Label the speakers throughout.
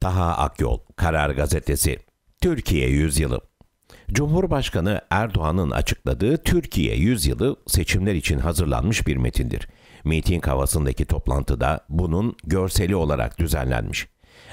Speaker 1: Taha Akyol, Karar Gazetesi, Türkiye Yüzyılı Cumhurbaşkanı Erdoğan'ın açıkladığı Türkiye Yüzyılı seçimler için hazırlanmış bir metindir. Meeting havasındaki toplantıda bunun görseli olarak düzenlenmiş.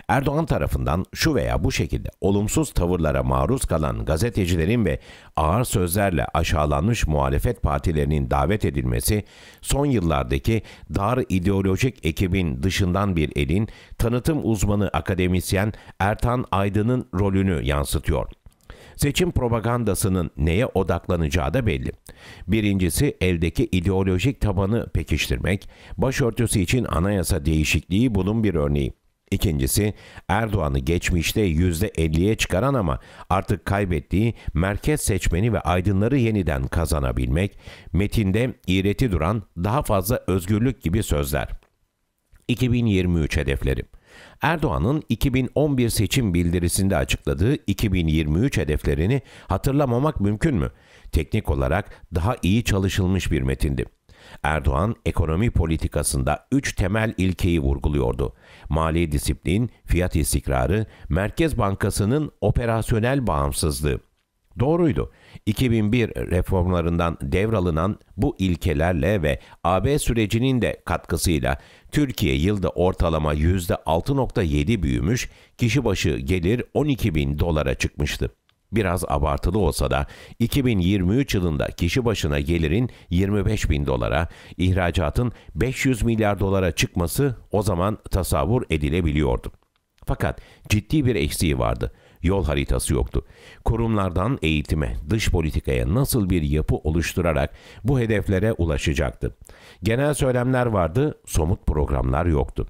Speaker 1: Erdoğan tarafından şu veya bu şekilde olumsuz tavırlara maruz kalan gazetecilerin ve ağır sözlerle aşağılanmış muhalefet partilerinin davet edilmesi, son yıllardaki dar ideolojik ekibin dışından bir elin tanıtım uzmanı akademisyen Ertan Aydın'ın rolünü yansıtıyor. Seçim propagandasının neye odaklanacağı da belli. Birincisi eldeki ideolojik tabanı pekiştirmek, başörtüsü için anayasa değişikliği bunun bir örneği. İkincisi Erdoğan'ı geçmişte %50'ye çıkaran ama artık kaybettiği merkez seçmeni ve aydınları yeniden kazanabilmek, metinde iğreti duran daha fazla özgürlük gibi sözler. 2023 hedefleri Erdoğan'ın 2011 seçim bildirisinde açıkladığı 2023 hedeflerini hatırlamamak mümkün mü? Teknik olarak daha iyi çalışılmış bir metindi. Erdoğan ekonomi politikasında üç temel ilkeyi vurguluyordu. Mali disiplin, fiyat istikrarı, Merkez Bankası'nın operasyonel bağımsızlığı. Doğruydu. 2001 reformlarından devralınan bu ilkelerle ve AB sürecinin de katkısıyla Türkiye yılda ortalama %6.7 büyümüş, kişi başı gelir 12 bin dolara çıkmıştı biraz abartılı olsa da 2023 yılında kişi başına gelirin 25 bin dolara, ihracatın 500 milyar dolara çıkması o zaman tasavvur edilebiliyordu. Fakat ciddi bir eksiği vardı. Yol haritası yoktu. Kurumlardan eğitime, dış politikaya nasıl bir yapı oluşturarak bu hedeflere ulaşacaktı? Genel söylemler vardı, somut programlar yoktu.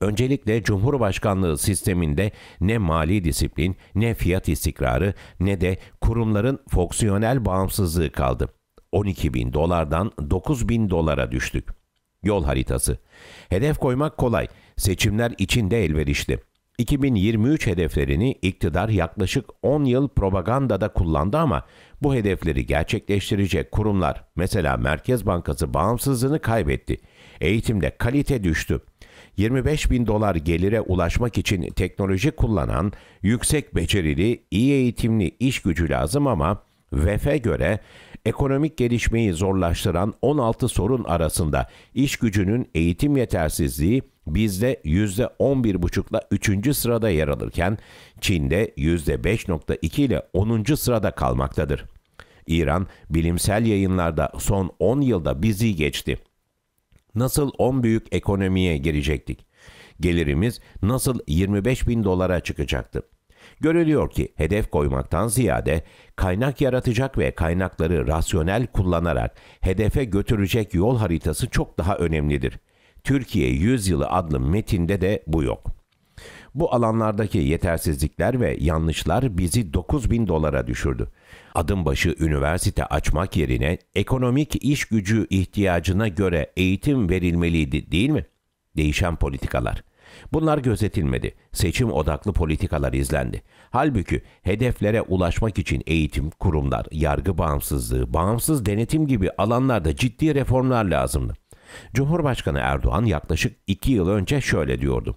Speaker 1: Öncelikle Cumhurbaşkanlığı sisteminde ne mali disiplin, ne fiyat istikrarı, ne de kurumların fonksiyonel bağımsızlığı kaldı. 12 bin dolardan 9 bin dolara düştük. Yol haritası. Hedef koymak kolay. Seçimler içinde elverişli. 2023 hedeflerini iktidar yaklaşık 10 yıl propagandada kullandı ama bu hedefleri gerçekleştirecek kurumlar mesela Merkez Bankası bağımsızlığını kaybetti. Eğitimde kalite düştü. 25 bin dolar gelire ulaşmak için teknoloji kullanan, yüksek becerili, iyi eğitimli iş gücü lazım ama VEF'e göre ekonomik gelişmeyi zorlaştıran 16 sorun arasında iş gücünün eğitim yetersizliği bizde %11,5 ile 3. sırada yer alırken Çin'de %5,2 ile 10. sırada kalmaktadır. İran bilimsel yayınlarda son 10 yılda bizi geçti nasıl 10 büyük ekonomiye girecektik? Gelirimiz nasıl 25 bin dolara çıkacaktı? Görülüyor ki hedef koymaktan ziyade kaynak yaratacak ve kaynakları rasyonel kullanarak hedefe götürecek yol haritası çok daha önemlidir. Türkiye Yüzyılı adlı metinde de bu yok.'' Bu alanlardaki yetersizlikler ve yanlışlar bizi 9 bin dolara düşürdü. Adım başı üniversite açmak yerine ekonomik iş gücü ihtiyacına göre eğitim verilmeliydi değil mi? Değişen politikalar. Bunlar gözetilmedi. Seçim odaklı politikalar izlendi. Halbuki hedeflere ulaşmak için eğitim, kurumlar, yargı bağımsızlığı, bağımsız denetim gibi alanlarda ciddi reformlar lazımdı. Cumhurbaşkanı Erdoğan yaklaşık iki yıl önce şöyle diyordu.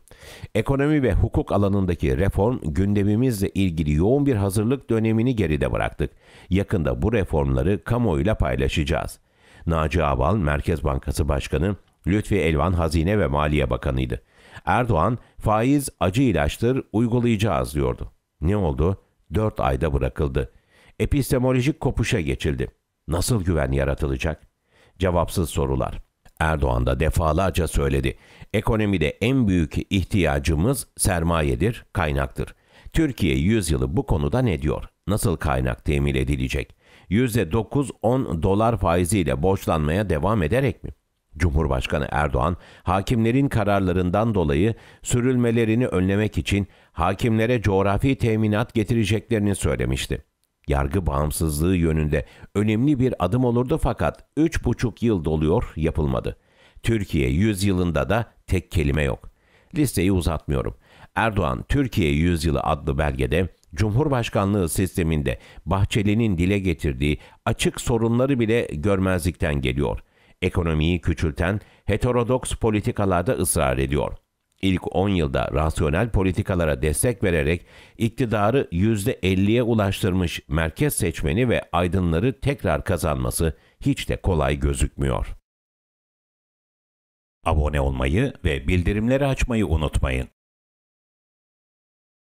Speaker 1: Ekonomi ve hukuk alanındaki reform gündemimizle ilgili yoğun bir hazırlık dönemini geride bıraktık. Yakında bu reformları kamuoyuyla paylaşacağız. Naci Abal, Merkez Bankası Başkanı, Lütfi Elvan Hazine ve Maliye Bakanıydı. Erdoğan, faiz acı ilaçtır, uygulayacağız diyordu. Ne oldu? 4 ayda bırakıldı. Epistemolojik kopuşa geçildi. Nasıl güven yaratılacak? Cevapsız sorular. Erdoğan da defalarca söyledi. Ekonomide en büyük ihtiyacımız sermayedir, kaynaktır. Türkiye yüzyılı bu konuda ne diyor? Nasıl kaynak temin edilecek? %9-10 dolar faiziyle borçlanmaya devam ederek mi? Cumhurbaşkanı Erdoğan, hakimlerin kararlarından dolayı sürülmelerini önlemek için hakimlere coğrafi teminat getireceklerini söylemişti yargı bağımsızlığı yönünde önemli bir adım olurdu fakat 3,5 yıl doluyor yapılmadı. Türkiye 100 yılında da tek kelime yok. Listeyi uzatmıyorum. Erdoğan Türkiye Yüzyılı adlı belgede Cumhurbaşkanlığı sisteminde Bahçeli'nin dile getirdiği açık sorunları bile görmezlikten geliyor. Ekonomiyi küçülten heterodoks politikalarda ısrar ediyor.'' İlk 10 yılda rasyonel politikalara destek vererek iktidarı %50'ye ulaştırmış merkez seçmeni ve aydınları tekrar kazanması hiç de kolay gözükmüyor. Abone olmayı ve bildirimleri açmayı unutmayın.